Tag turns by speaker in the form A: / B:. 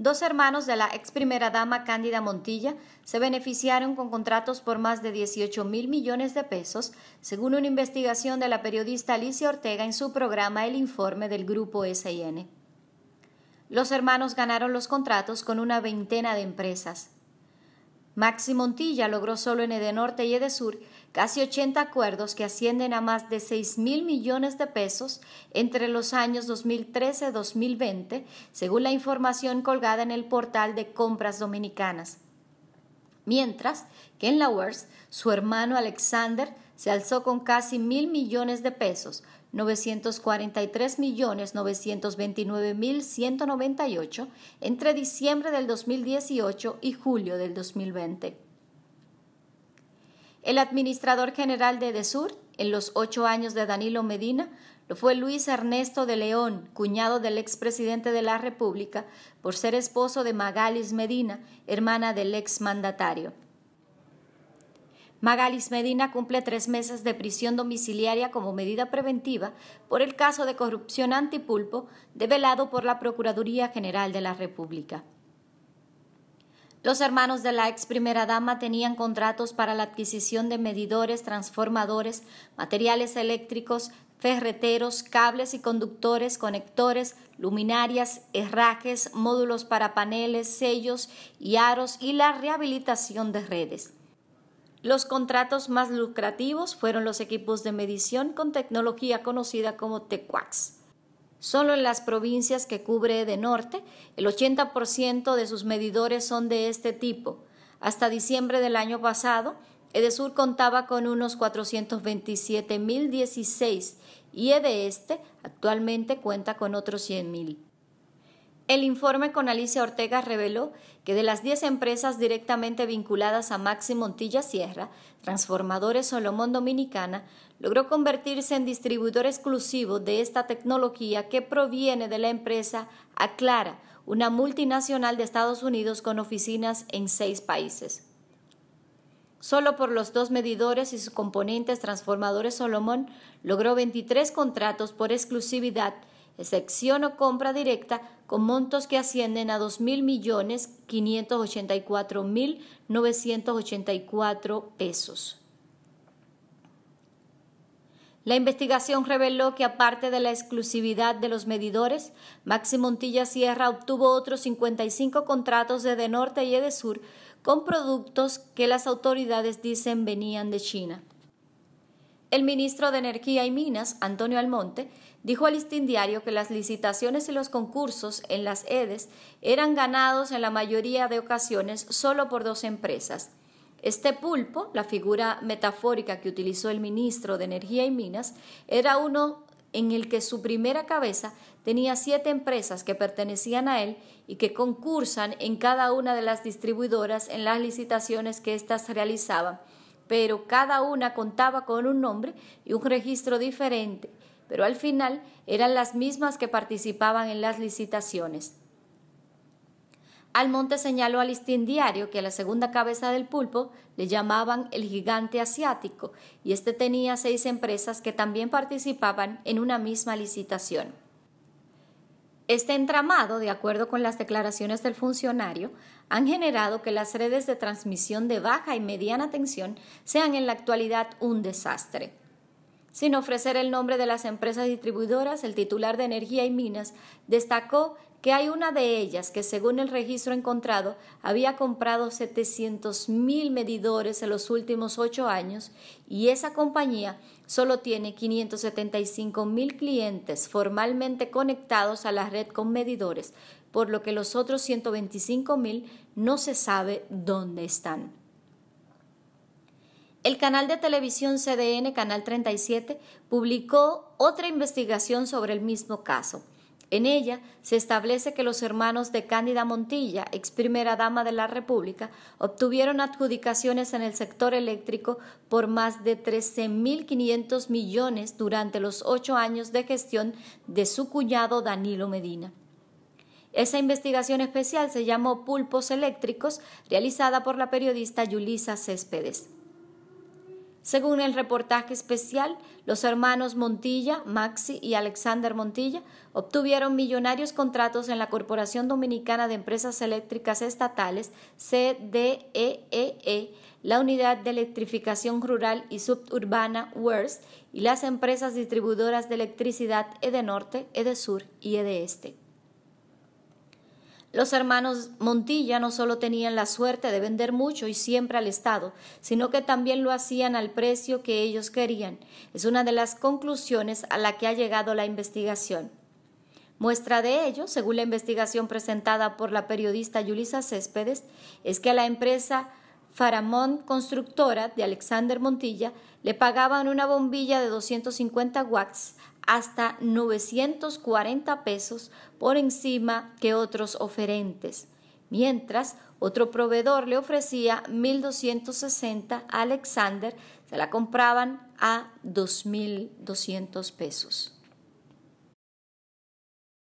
A: Dos hermanos de la ex primera dama Cándida Montilla se beneficiaron con contratos por más de 18 mil millones de pesos, según una investigación de la periodista Alicia Ortega en su programa El Informe del Grupo S&N. Los hermanos ganaron los contratos con una veintena de empresas. Maxi Montilla logró solo en Edenorte y Sur casi 80 acuerdos que ascienden a más de 6 mil millones de pesos entre los años 2013-2020, según la información colgada en el portal de compras dominicanas. Mientras que en su hermano Alexander se alzó con casi mil millones de pesos, 943 millones 929 mil 198 entre diciembre del 2018 y julio del 2020. El administrador general de Desur en los ocho años de Danilo Medina, lo fue Luis Ernesto de León, cuñado del expresidente de la República, por ser esposo de Magalis Medina, hermana del exmandatario. Magalis Medina cumple tres meses de prisión domiciliaria como medida preventiva por el caso de corrupción antipulpo develado por la Procuraduría General de la República. Los hermanos de la ex primera dama tenían contratos para la adquisición de medidores, transformadores, materiales eléctricos, ferreteros, cables y conductores, conectores, luminarias, herrajes, módulos para paneles, sellos y aros y la rehabilitación de redes. Los contratos más lucrativos fueron los equipos de medición con tecnología conocida como TECUAX. Solo en las provincias que cubre de norte, el 80% de sus medidores son de este tipo. Hasta diciembre del año pasado, Edesur contaba con unos 427.016 y Edeste e e actualmente cuenta con otros 100.000. El informe con Alicia Ortega reveló que de las 10 empresas directamente vinculadas a Maxi Montilla Sierra, Transformadores Solomón Dominicana, logró convertirse en distribuidor exclusivo de esta tecnología que proviene de la empresa Aclara, una multinacional de Estados Unidos con oficinas en seis países. Solo por los dos medidores y sus componentes transformadores Solomón logró 23 contratos por exclusividad excepción o compra directa con montos que ascienden a 2.584.984 pesos. La investigación reveló que aparte de la exclusividad de los medidores, Maxi Montilla Sierra obtuvo otros 55 contratos de Norte y de Sur con productos que las autoridades dicen venían de China. El ministro de Energía y Minas, Antonio Almonte, dijo al Listín Diario que las licitaciones y los concursos en las EDES eran ganados en la mayoría de ocasiones solo por dos empresas. Este pulpo, la figura metafórica que utilizó el ministro de Energía y Minas, era uno en el que su primera cabeza tenía siete empresas que pertenecían a él y que concursan en cada una de las distribuidoras en las licitaciones que éstas realizaban pero cada una contaba con un nombre y un registro diferente, pero al final eran las mismas que participaban en las licitaciones. Almonte señaló al listín diario que a la segunda cabeza del pulpo le llamaban el gigante asiático y este tenía seis empresas que también participaban en una misma licitación. Este entramado, de acuerdo con las declaraciones del funcionario, han generado que las redes de transmisión de baja y mediana tensión sean en la actualidad un desastre. Sin ofrecer el nombre de las empresas distribuidoras, el titular de Energía y Minas destacó que hay una de ellas que según el registro encontrado había comprado 700 mil medidores en los últimos ocho años y esa compañía solo tiene 575 mil clientes formalmente conectados a la red con medidores, por lo que los otros 125 mil no se sabe dónde están. El canal de televisión CDN, Canal 37, publicó otra investigación sobre el mismo caso. En ella se establece que los hermanos de Cándida Montilla, ex primera dama de la República, obtuvieron adjudicaciones en el sector eléctrico por más de 13.500 millones durante los ocho años de gestión de su cuñado Danilo Medina. Esa investigación especial se llamó Pulpos Eléctricos, realizada por la periodista Yulisa Céspedes. Según el reportaje especial, los hermanos Montilla, Maxi y Alexander Montilla obtuvieron millonarios contratos en la Corporación Dominicana de Empresas Eléctricas Estatales, CDEEE, e e, la Unidad de Electrificación Rural y Suburbana, WERS, y las empresas distribuidoras de electricidad EDENORTE, e Sur y Este. Los hermanos Montilla no solo tenían la suerte de vender mucho y siempre al Estado, sino que también lo hacían al precio que ellos querían. Es una de las conclusiones a la que ha llegado la investigación. Muestra de ello, según la investigación presentada por la periodista Yulisa Céspedes, es que la empresa Faramond Constructora de Alexander Montilla le pagaban una bombilla de 250 watts hasta 940 pesos por encima que otros oferentes, mientras otro proveedor le ofrecía 1.260 a Alexander, se la compraban a 2.200 pesos.